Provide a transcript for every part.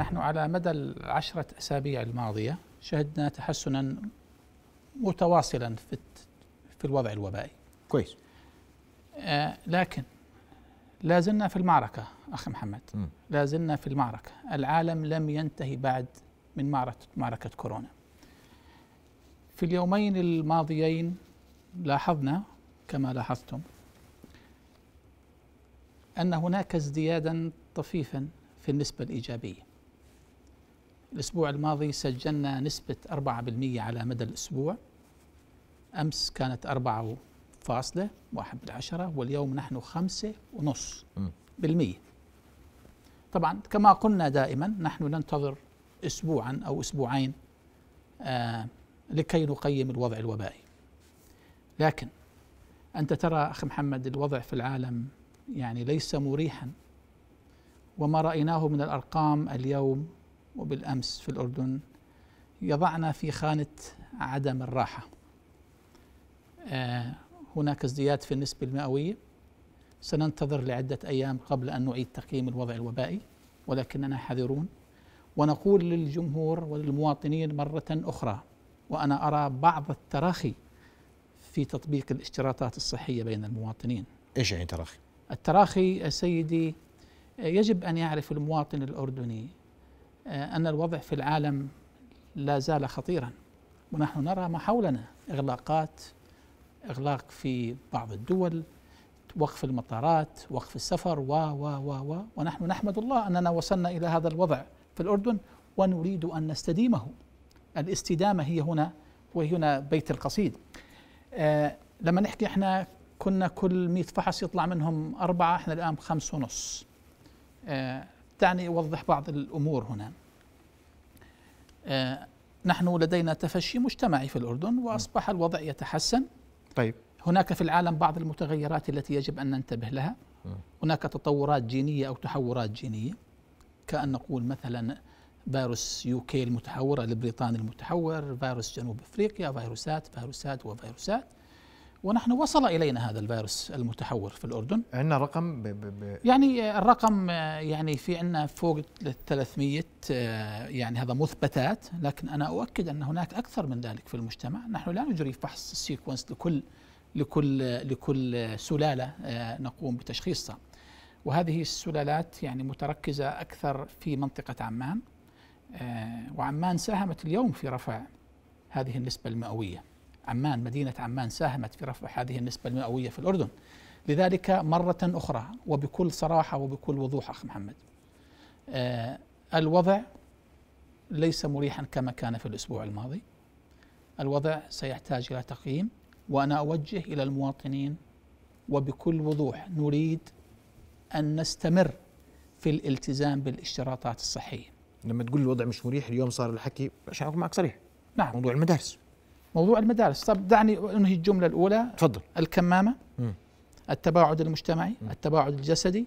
نحن على مدى العشرة أسابيع الماضية شهدنا تحسنا متواصلا في في الوضع الوبائي كويس آه لكن لا زلنا في المعركة أخي محمد لا زلنا في المعركة العالم لم ينتهي بعد من معركة, معركة كورونا في اليومين الماضيين لاحظنا كما لاحظتم أن هناك ازديادا طفيفا في النسبة الإيجابية الأسبوع الماضي سجلنا نسبة 4% على مدى الأسبوع أمس كانت 4 فاصلة واحد بالعشرة واليوم نحن خمسة ونص بالمية طبعا كما قلنا دائما نحن ننتظر أسبوعا أو أسبوعين آه لكي نقيم الوضع الوبائي لكن أنت ترى أخي محمد الوضع في العالم يعني ليس مريحا وما رأيناه من الأرقام اليوم وبالأمس في الأردن يضعنا في خانة عدم الراحة آه، هناك ازدياد في النسبة المئوية سننتظر لعدة أيام قبل أن نعيد تقييم الوضع الوبائي ولكننا حذرون ونقول للجمهور وللمواطنين مرة أخرى وأنا أرى بعض التراخي في تطبيق الاشتراطات الصحية بين المواطنين إيش يعني تراخي؟ التراخي سيدي آه، يجب أن يعرف المواطن الأردني آه، أن الوضع في العالم لا زال خطيرا ونحن نرى ما حولنا إغلاقات إغلاق في بعض الدول وقف المطارات وقف السفر و و و و ونحن نحمد الله أننا وصلنا إلى هذا الوضع في الأردن ونريد أن نستديمه الاستدامة هي هنا وهنا بيت القصيد آه لما نحكي احنا كنا كل 100 فحص يطلع منهم أربعة احنا الآن خمس ونص آه دعني أوضح بعض الأمور هنا آه، نحن لدينا تفشي مجتمعي في الأردن وأصبح نعم. الوضع يتحسن طيب هناك في العالم بعض المتغيرات التي يجب أن ننتبه لها نعم. هناك تطورات جينية أو تحورات جينية كأن نقول مثلا فيروس يوكي المتحور البريطاني المتحور فيروس جنوب أفريقيا فيروسات فيروسات وفيروسات ونحن وصل الينا هذا الفيروس المتحور في الاردن عندنا رقم ب ب ب يعني الرقم يعني في عندنا فوق 300 يعني هذا مثبتات لكن انا اؤكد ان هناك اكثر من ذلك في المجتمع نحن لا نجري فحص السيكونس لكل لكل لكل سلاله نقوم بتشخيصها وهذه السلالات يعني متركزه اكثر في منطقه عمان وعمان ساهمت اليوم في رفع هذه النسبه المئويه عمان مدينة عمان ساهمت في رفع هذه النسبة المئوية في الأردن لذلك مرة أخرى وبكل صراحة وبكل وضوح أخ محمد آه، الوضع ليس مريحا كما كان في الأسبوع الماضي الوضع سيحتاج إلى تقييم وأنا أوجه إلى المواطنين وبكل وضوح نريد أن نستمر في الالتزام بالاشتراطات الصحية لما تقول الوضع مش مريح اليوم صار الحكي عشان أكون معك صريح نعم موضوع المدارس موضوع المدارس طب دعني انهي الجمله الاولى تفضل الكمامه م. التباعد المجتمعي م. التباعد الجسدي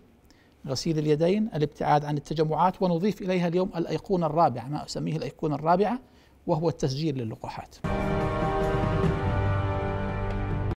غسيل اليدين الابتعاد عن التجمعات ونضيف اليها اليوم الايقونه الرابعه ما اسميه الايقونه الرابعه وهو التسجيل للقاحات